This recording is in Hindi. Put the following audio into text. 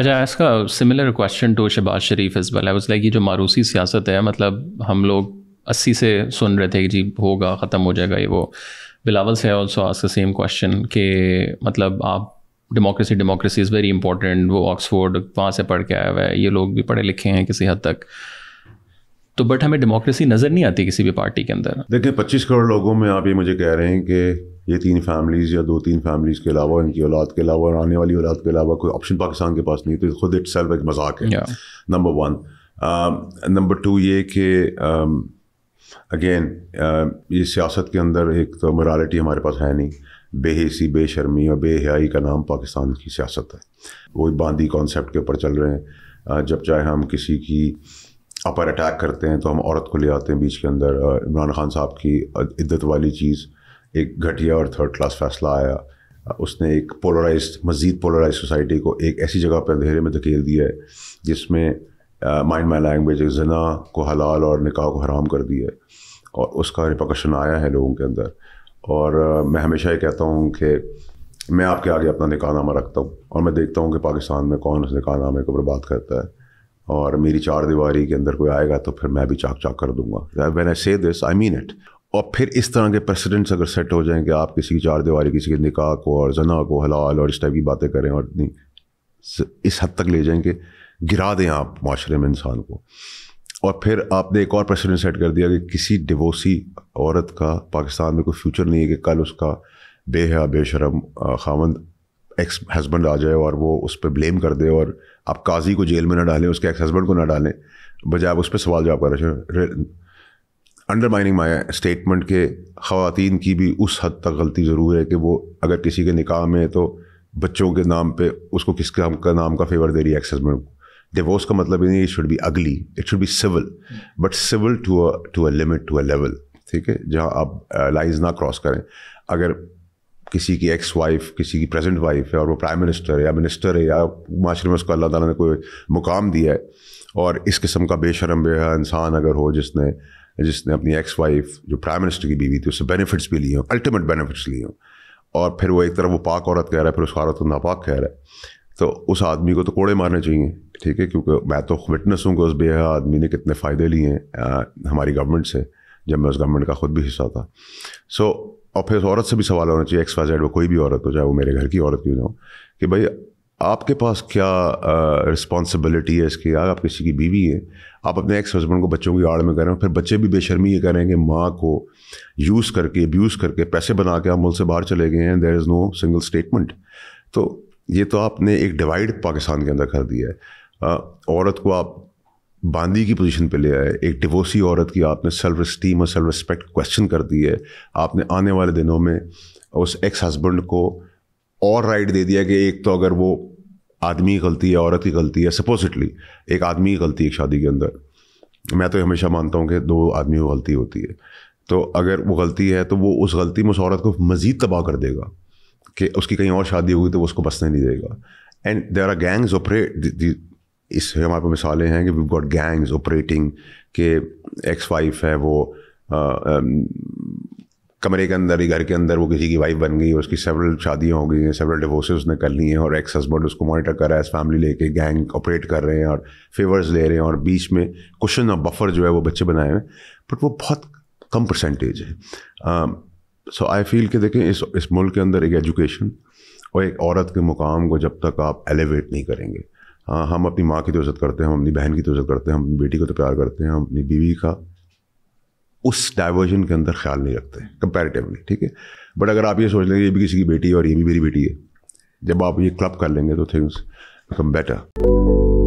अच्छा इसका similar question to Shahbaz Sharif इस बल उस लाइक ये जो मारूसी सियासत है मतलब हम लोग अस्सी से सुन रहे थे कि जी होगा ख़त्म हो जाएगा ये वो बिलावल से ऑल्सो आज का सेम क्वेश्चन कि मतलब आप democracy democracy is very important वो ऑक्सफोर्ड वहाँ से पढ़ के आया हुआ है ये लोग भी पढ़े लिखे हैं किसी हद तक तो बट हमें डेमोक्रेसी नज़र नहीं आती किसी भी पार्टी के अंदर देखिए पच्चीस करोड़ लोगों में आप ये मुझे कह रहे हैं कि ये तीन फैमिलीज़ या दो तीन फैमिलीज़ के अलावा इनकी औलाद के अलावा और आने वाली औलाद के अलावा कोई ऑप्शन पाकिस्तान के पास नहीं तो खुद इट सेल्फ एक मजाक है नंबर वन नंबर टू ये कि अगेन um, uh, ये सियासत के अंदर एक तो मोरालिटी हमारे पास है नहीं बेहसी बेशर्मी और बेहयाई का नाम पाकिस्तान की सियासत है वो बांदी कॉन्सेप्ट के ऊपर चल रहे हैं uh, जब चाहे हम किसी की अपर अटैक करते हैं तो हम औरत को ले आते हैं बीच के अंदर uh, इमरान खान साहब की इद्दत वाली चीज़ एक घटिया और थर्ड क्लास फैसला आया उसने एक पोलराइज मज़ीद पोलराइज सोसाइटी को एक ऐसी जगह पर अंधेरे में धकेल दिया है जिसमें माइंड माई लैंग्वेज जना को हलाल और निकाह को हराम कर दिया है और उसका रिपोकशन आया है लोगों के अंदर और मैं हमेशा ये कहता हूँ कि मैं आपके आगे अपना नामा रखता हूँ और मैं देखता हूँ कि पाकिस्तान में कौन उस नामे को बर्बाद करता है और मेरी चार दीवारी के अंदर कोई आएगा तो फिर मैं भी चाक चाक कर दूंगा वैन आई से दिस आई मीन इट और फिर इस तरह के प्रेसिडेंट्स अगर सेट हो जाएं कि आप किसी की चार दीवारी किसी के निकाह को और जना को हलाल और इस टाइप की बातें करें और इतनी इस हद तक ले जाएं कि गिरा दें आप माशरे में इंसान को और फिर आपने एक और प्रेसिडेंट सेट कर दिया कि किसी डिवोसी औरत का पाकिस्तान में कोई फ्यूचर नहीं है कि कल उसका बेहया बेशरम खामंद एक्स हस्बैंड आ जाए और वो उस पर ब्लेम कर दे और आप काजी को जेल में ना डालें उसके एक्स हस्बैंड को ना डालें बजाय आप उस पर सवाल जवाब कर रहे अंडरमाइनिंग माई स्टेटमेंट के ख़वान की भी उस हद तक गलती ज़रूर है कि वो अगर किसी के निकाह में तो बच्चों के नाम पे उसको किस हम का नाम का फेवर दे रही है एक्सेसमेंट डिवोर्स का मतलब नहीं it should be ugly it should be civil but civil to a to a limit to a level ठीक है जहाँ आप लाइन्स uh, ना क्रॉस करें अगर किसी की एक्स वाइफ किसी की प्रेजेंट वाइफ है और वो प्राइम मिनिस्टर है या मिनिस्टर है या माशरे में उसको अल्लाह ताला ने कोई मुकाम दिया है और इस किस्म का बेशरम बेह इंसान अगर हो जिसने जिसने अपनी एक्स वाइफ जो प्राइम मिनिस्टर की बीवी थी उससे बेनिफिट्स भी लिए हों अल्टीमेट बेनिफिट्स लिए हों और फिर वो एक तरफ वो पाक औरत कह रहा है फिर उस औरत को नापाक कह रहा है तो उस आदमी को तो कोड़े मारने चाहिए ठीक है क्योंकि मैं तो विटनेस हूँ कि उस बेहद आदमी ने कितने फ़ायदे लिए हैं हमारी गवर्नमेंट से जब मैं उस गवर्नमेंट का ख़ुद भी हिस्सा था सो और फिर उस औरत से भी सवाल होना चाहिए एक्स वाई जेड वो कोई भी औरत हो चाहे वो मेरे घर की औरत क्यों ना हो कि भाई आपके पास क्या रिस्पॉन्सिबिलिटी है इसकी यार आप किसी की बीवी हैं आप अपने एक्स हस्बैंड को बच्चों की आड़ में कर रहे हो फिर बच्चे भी बेशर्मी ये कह रहे हैं कि माँ को यूज़ करके अब्यूज़ करके पैसे बना के आप मुल्क से बाहर चले गए हैं there is no single statement तो ये तो आपने एक डिवाइड पाकिस्तान के अंदर कर दिया है औरत को आप बांदी की पोजीशन पे ले आए एक डिवोर्सी औरत की आपने सेल्फ स्टीम और सेल्फ रिस्पेक्ट क्वेश्चन कर दी है आपने आने वाले दिनों में उस एक्स हस्बैंड को और राइट दे दिया कि एक तो अगर वो आदमी की गलती है औरत की गलती है सपोजिटली एक आदमी की गलती है शादी के अंदर मैं तो हमेशा मानता हूँ कि दो आदमी को गलती होती है तो अगर वो गलती है तो वो उस गलती में उस औरत को मज़ीद तबाह कर देगा कि उसकी कहीं और शादी होगी तो वो उसको बसने नहीं देगा and there are gangs operate इस हमारे पास मिसालें हैं कि वी गॉट गैंग्स ऑपरेटिंग के एक्स वाइफ है वो कमरे के अंदर ही घर के अंदर वो किसी की वाइफ बन गई उसकी सेवरल शादियाँ हो गई हैं सेवरल डिवोर्सेज उसने कर ली हैं और एक्स हस्बैंड उसको मॉनिटर कर रहा है फैमिली लेके गैंग ऑपरेट कर रहे हैं और फेवर्स ले रहे हैं और बीच में क्वेश्चन और बफर जो है वो बच्चे बनाए हैं बट वो बहुत कम परसेंटेज है सो आई फील कि देखें इस इस मुल्क के अंदर एक एजुकेशन और एक औरत के मुकाम को जब तक आप एलिवेट नहीं करेंगे हाँ हम अपनी माँ की तो इज़्ज़त करते हैं हम अपनी बहन की तो इज़्ज़त करते हैं हम अपनी बेटी को तो प्यार करते हैं हम अपनी बीवी का उस डाइवर्जन के अंदर ख्याल नहीं रखते कंपेरेटिवली ठीक है बट अगर आप ये सोच लेंगे ये भी किसी की बेटी है और ये भी मेरी बेटी है जब आप ये क्लब कर लेंगे तो थिंग्स बिकम बेटर